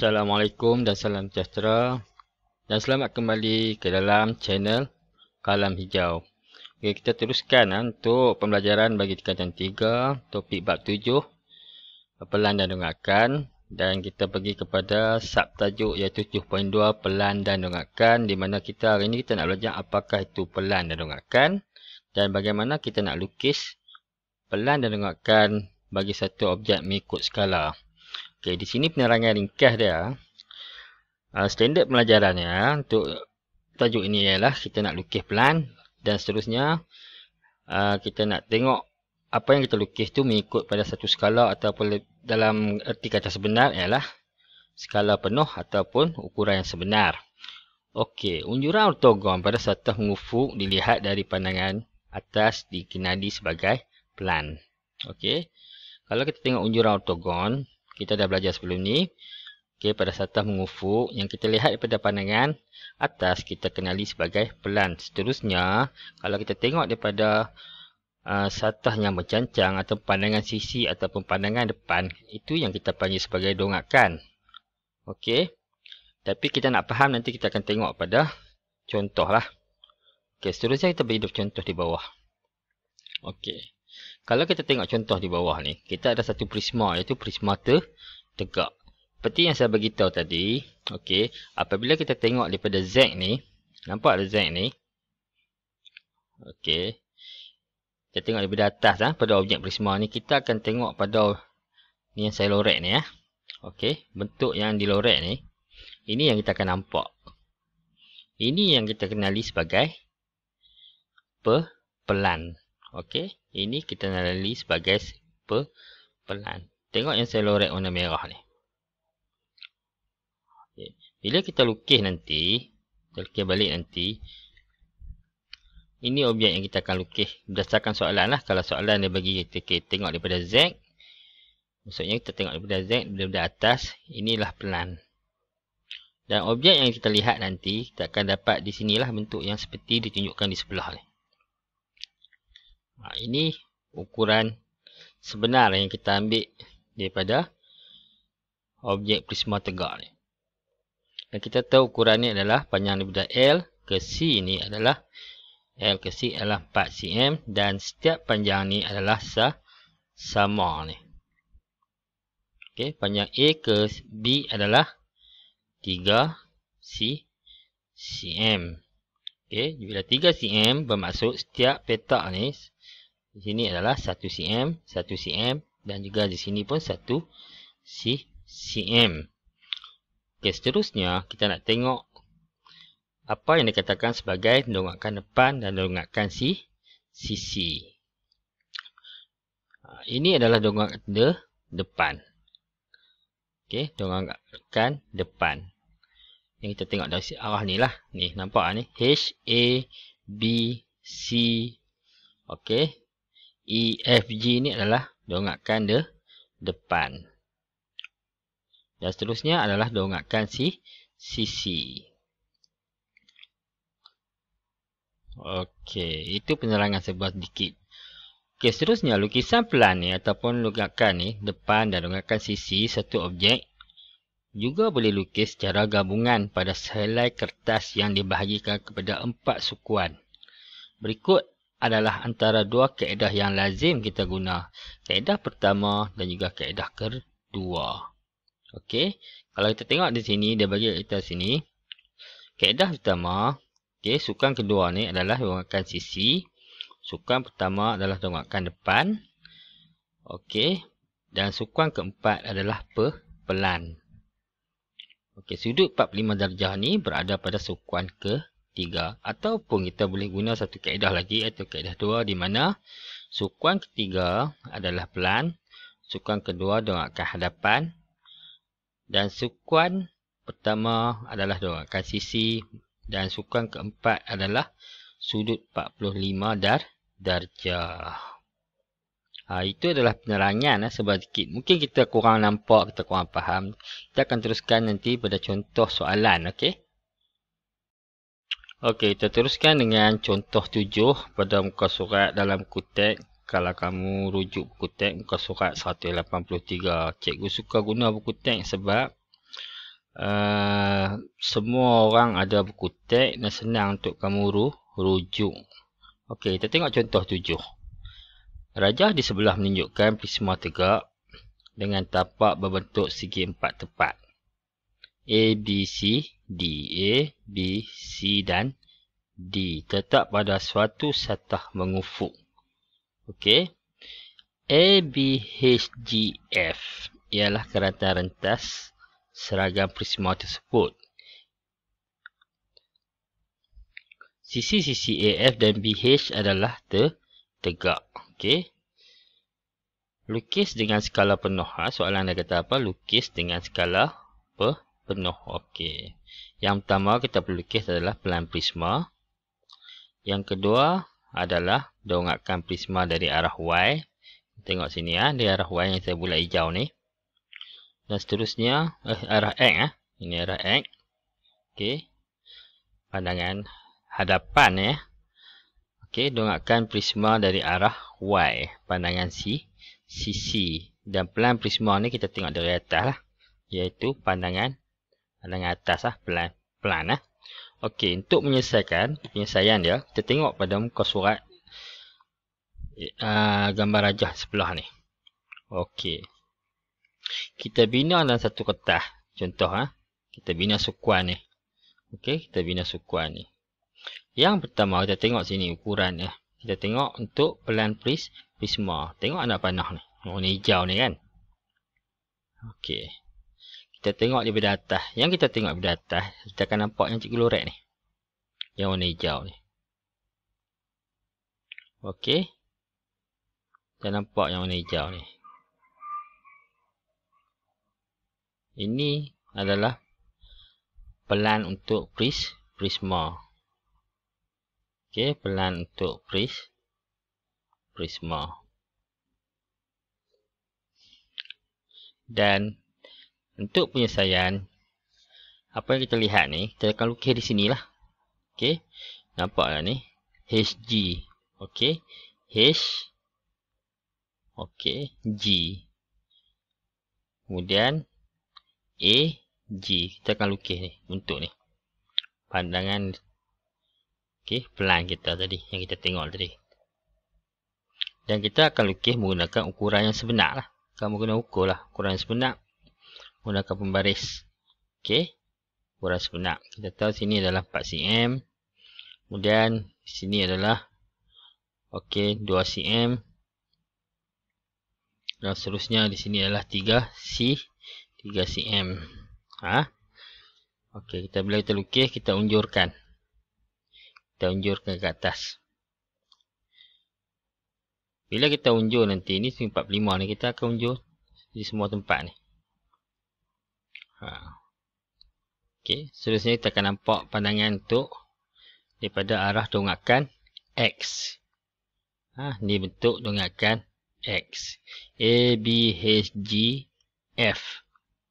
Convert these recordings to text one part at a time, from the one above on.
Assalamualaikum dan salam sejahtera dan selamat kembali ke dalam channel Kalam Hijau. Okay, kita teruskan uh, untuk pembelajaran bagi tingkatan 3, topik bab 7, pelan dan dongakan dan kita pergi kepada sub subtajuk iaitu 7.2 pelan dan dongakan di mana kita hari ini kita nak belajar apakah itu pelan dan dongakan dan bagaimana kita nak lukis pelan dan dongakan bagi satu objek mengikut skala. Okey, di sini penerangan ringkas dia. Uh, standard pelajarannya untuk tajuk ini ialah kita nak lukis pelan dan seterusnya uh, kita nak tengok apa yang kita lukis tu mengikut pada satu skala ataupun dalam erti kata sebenar ialah skala penuh ataupun ukuran yang sebenar. Okey, unjuran ortogon pada satah mengufuk dilihat dari pandangan atas dikenali sebagai pelan. Okey. Kalau kita tengok unjuran ortogon kita dah belajar sebelum ni. Okey, pada satah mengufuk yang kita lihat daripada pandangan atas kita kenali sebagai pelan. Seterusnya, kalau kita tengok daripada uh, satah yang mencancang atau pandangan sisi ataupun pandangan depan, itu yang kita panggil sebagai dongakan. Okey. Tapi kita nak faham nanti kita akan tengok pada contohlah. Okey, seterusnya kita bagi contoh di bawah. Okey kalau kita tengok contoh di bawah ni, kita ada satu prisma iaitu prisma tegak. Seperti yang saya bagi tahu tadi, okey, apabila kita tengok daripada Z ni, nampak ada Z ni? Okey. Kita tengok daripada atas ah pada objek prisma ni, kita akan tengok pada ni yang saya lorek ni ah. Okey, bentuk yang dilorek ni, ini yang kita akan nampak. Ini yang kita kenali sebagai pe pelan. Okey, ini kita lalui sebagai per pelan. Tengok yang saya lorek warna merah ni. Okay. Bila kita lukis nanti, kita lukis balik nanti, ini objek yang kita akan lukis berdasarkan soalan lah. Kalau soalan dia bagi kita, kita tengok daripada Z, maksudnya kita tengok daripada Z, daripada atas, inilah pelan. Dan objek yang kita lihat nanti, kita akan dapat di sinilah bentuk yang seperti ditunjukkan di sebelah ni. Ha, ini ukuran sebenar yang kita ambil daripada objek prisma tegak ni. Dan kita tahu ukuran ni adalah panjang daripada L ke C ni adalah L ke C adalah 4 cm dan setiap panjang ni adalah sama ni. Okey, panjang A ke B adalah 3 cm. Okey, bila 3 cm bermaksud setiap petak ni di sini adalah 1 cm, 1 cm dan juga di sini pun 1 cm. Okey, seterusnya kita nak tengok apa yang dikatakan sebagai dongakan depan dan dongakan si sisi. Ha, ini adalah dongakan de, depan. Okey, dongakan depan. Ni kita tengok dari arah ni lah. Ni nampak lah ni. H, A, B, C. Okey. E, F, G ni adalah dongakkan de depan. Dan seterusnya adalah dongakkan si sisi. Okey. Itu penerangan sebuah sedikit. Okey. Seterusnya lukisan pelan ni ataupun lukakan ni depan dan dongakkan sisi satu objek juga boleh lukis secara gabungan pada selai kertas yang dibahagikan kepada empat sukuan. Berikut adalah antara dua kaedah yang lazim kita guna. Kaedah pertama dan juga kaedah kedua. Okey, kalau kita tengok di sini, dia bagi kita sini. Kaedah pertama, okay, sukan kedua ni adalah hubungkan sisi. Sukan pertama adalah hubungkan depan. Okey, dan sukan keempat adalah pe pelan. Okey, sudut 45 darjah ni berada pada sukuan ke-3 ataupun kita boleh guna satu kaedah lagi iaitu kaedah 2 di mana sukuan ke-3 adalah pelan, sukuan kedua dongakkan hadapan dan sukuan pertama adalah dongakkan sisi dan sukuan keempat adalah sudut 45 dar darjah. Ha, itu adalah penerangan eh, sebagai Mungkin kita kurang nampak, kita kurang faham. Kita akan teruskan nanti pada contoh soalan. Okey, okay, kita teruskan dengan contoh tujuh pada muka surat dalam kutek. Kalau kamu rujuk buku teks, muka surat 183. Cikgu suka guna buku teks sebab uh, semua orang ada buku teks dan senang untuk kamu ru rujuk. Okey, kita tengok contoh tujuh. Rajah di sebelah menunjukkan prisma tegak dengan tapak berbentuk segi empat tepat. A, B, C, D, A, B, C dan D tetap pada suatu satah mengufuk. Okey. A, B, H, G, F ialah kereta rentas seragam prisma tersebut. Sisi-sisi AF dan BH adalah tegak. Okey. Lukis dengan skala penuh. Ha, soalan dia kata apa? Lukis dengan skala pe penuh. Okey. Yang pertama kita perlu lukis adalah pelan prisma. Yang kedua adalah dongakkan prisma dari arah Y. Tengok sini ya. Ha, Di arah Y yang saya bulat hijau ni. Dan seterusnya, eh, arah X. Ha. Ini arah X. Okey. Pandangan hadapan ya. Okey, dongakkan prisma dari arah Y pandangan C CC, dan pelan prisma ni kita tengok dari atas lah iaitu pandangan pandangan atas lah pelan plan lah ok untuk menyelesaikan penyelesaian dia kita tengok pada muka surat uh, gambar rajah sebelah ni ok kita bina dalam satu kertas contoh ha? kita bina sukuan ni ok kita bina sukuan ni yang pertama kita tengok sini ukuran ukurannya kita tengok untuk pelan pris prisma. Tengok anak panah ni. Warna oh, hijau ni kan. Okey. Kita tengok daripada atas. Yang kita tengok daripada atas, kita akan nampak yang cikgu loret ni. Yang warna hijau ni. Okey. Kita nampak yang warna hijau ni. Ini adalah pelan untuk pris prisma. Okey, pelan untuk pris prisma. Dan untuk penyelesaian apa yang kita lihat ni, kita akan lukis di sini lah. Okey. lah ni HG. Okey. H Okey, G. Kemudian A G. Kita akan lukis ni untuk ni. Pandangan Okey, plan kita tadi yang kita tengok tadi. Dan kita akan lukis menggunakan ukuran yang sebenar lah. Kamu guna ukur lah ukuran yang sebenar. Menggunakan pembaris. Okey. Ukuran sebenar. Kita tahu sini adalah 4cm. Kemudian sini adalah okey 2cm. Dan seterusnya di sini adalah 3c 3cm. Ha? Okey, kita bila kita lukis, kita unjurkan unjur ke atas. Bila kita unjur nanti ni 45 ni kita akan unjur di semua tempat ni. Ha. Okey, seterusnya kita akan nampak pandangan tu daripada arah dongakan X. Ha, ni bentuk dongakan X. A B H G F.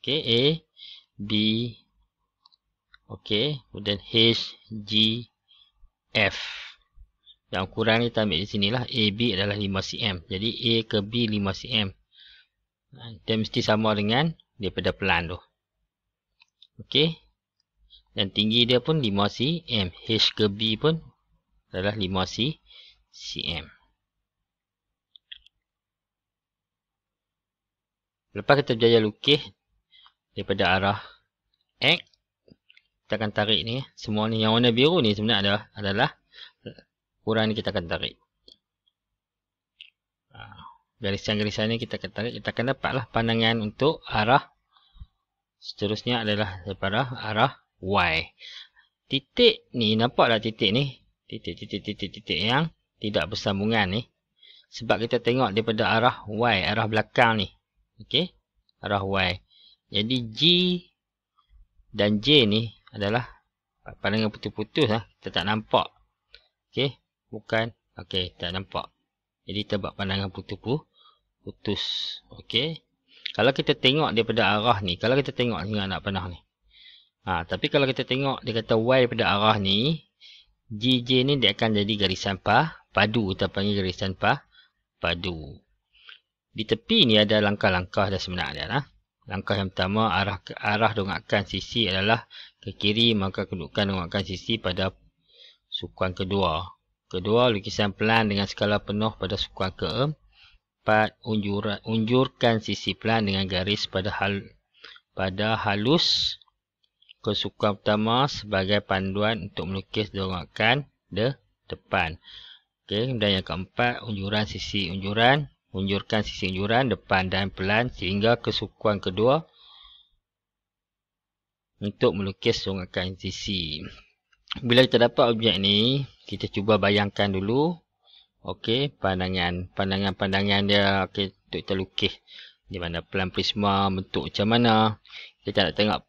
Okey, A B Okey, kemudian H G F. F. Yang ukuran ni kita ambil di sini lah. AB adalah 5 cm. Jadi A ke B 5 cm. Dia mesti sama dengan daripada pelan tu. Okey. Dan tinggi dia pun 5 cm. H ke B pun adalah 5 cm. Lepas kita berjaya lukis daripada arah X kita akan tarik ni semua ni yang warna biru ni sebenarnya adalah adalah kurang ni kita akan tarik ha, garisan-garisan ni kita akan tarik kita akan dapat lah pandangan untuk arah seterusnya adalah daripada arah Y titik ni nampak tak titik ni titik-titik-titik titik yang tidak bersambungan ni sebab kita tengok daripada arah Y arah belakang ni Okey, arah Y jadi G dan J ni adalah pandangan putus-putus lah. Kita tak nampak. Okey. Bukan. Okey. Tak nampak. Jadi kita buat pandangan putus-putus. Okey. Kalau kita tengok daripada arah ni. Kalau kita tengok dengan anak panah ni. Ha, tapi kalau kita tengok dia kata Y daripada arah ni. JJ ni dia akan jadi garisan pa, padu. Kita panggil garisan pa, padu. Di tepi ni ada langkah-langkah dah sebenarnya. Lah. Langkah yang pertama, arah ke arah dongakan sisi adalah ke kiri, maka kedudukan dongakan sisi pada sukuan kedua. Kedua, lukisan pelan dengan skala penuh pada sukuan ke-4. Unjur, unjurkan sisi pelan dengan garis pada, hal, pada halus ke sukuan pertama sebagai panduan untuk melukis dongakan de depan. Okay, kemudian yang keempat, unjuran sisi unjuran. Unjurkan sisi unjuran depan dan pelan sehingga kesukuan kedua untuk melukis sungakan sisi. Bila kita dapat objek ni, kita cuba bayangkan dulu. Okey, pandangan. Pandangan-pandangan dia okay, untuk kita lukis. Di mana pelan prisma, bentuk macam mana. Kita nak tengok.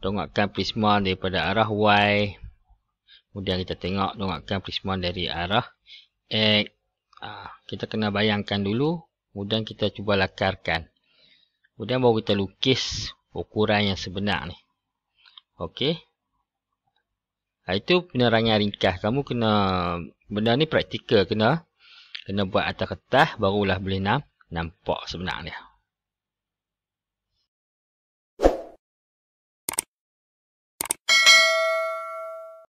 Tengokkan prisma daripada arah Y. Kemudian kita tengok. Tengokkan prisma dari arah X. Ah, kita kena bayangkan dulu kemudian kita cuba lakarkan kemudian baru kita lukis ukuran yang sebenar ni okey ah, itu penerangan ringkas kamu kena benda ni praktikal kena kena buat atas kertas barulah boleh nampak sebenarnya